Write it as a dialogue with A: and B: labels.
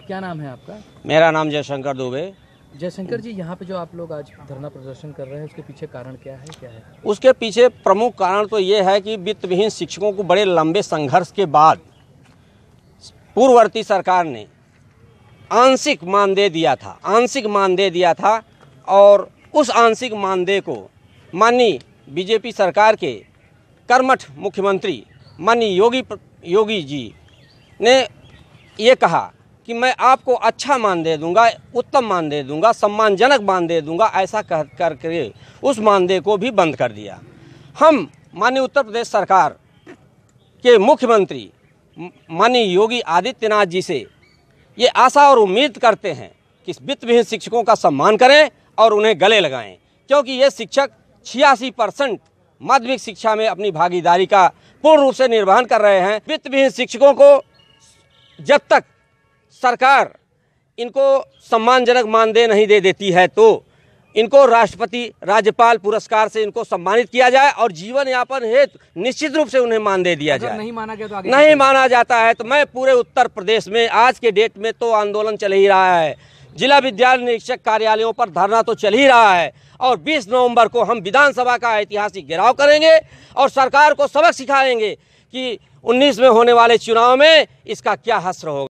A: क्या नाम है आपका
B: मेरा नाम जयशंकर दुबे
A: जयशंकर जी यहाँ पे जो आप लोग आज धरना प्रदर्शन कर रहे हैं उसके पीछे कारण क्या है क्या है
B: उसके पीछे प्रमुख कारण तो ये है कि विहीन शिक्षकों को बड़े लंबे संघर्ष के बाद पूर्ववर्ती सरकार ने आंशिक मानदेय दिया था आंशिक मानदेय दिया था और उस आंशिक मानदेय को माननीय बीजेपी सरकार के कर्मठ मुख्यमंत्री माननीय योगी योगी जी ने ये कहा कि मैं आपको अच्छा मान दे दूंगा उत्तम मान दे दूंगा सम्मानजनक मान दे दूंगा ऐसा कह कर करके उस मानदेय को भी बंद कर दिया हम माननीय उत्तर प्रदेश सरकार के मुख्यमंत्री माननीय योगी आदित्यनाथ जी से ये आशा और उम्मीद करते हैं कि विहीन शिक्षकों का सम्मान करें और उन्हें गले लगाएं क्योंकि ये शिक्षक छियासी परसेंट माध्यमिक शिक्षा में अपनी भागीदारी का पूर्ण रूप से निर्वहन कर रहे हैं विहीन शिक्षकों को जब तक सरकार इनको सम्मानजनक मानदेय नहीं दे देती है तो इनको राष्ट्रपति राज्यपाल पुरस्कार से इनको सम्मानित किया जाए और जीवन यापन हेतु निश्चित रूप से उन्हें मानदेय दिया जाए नहीं माना गया तो आगे नहीं माना जाता है तो मैं पूरे उत्तर प्रदेश में आज के डेट में तो आंदोलन चल ही रहा है जिला विद्यालय निरीक्षक कार्यालयों पर धरना तो चल ही रहा है और 20 नवंबर को हम विधानसभा का ऐतिहासिक घेराव करेंगे और सरकार को सबक सिखाएंगे कि 19 में होने वाले चुनाव में इसका क्या हश्र होगा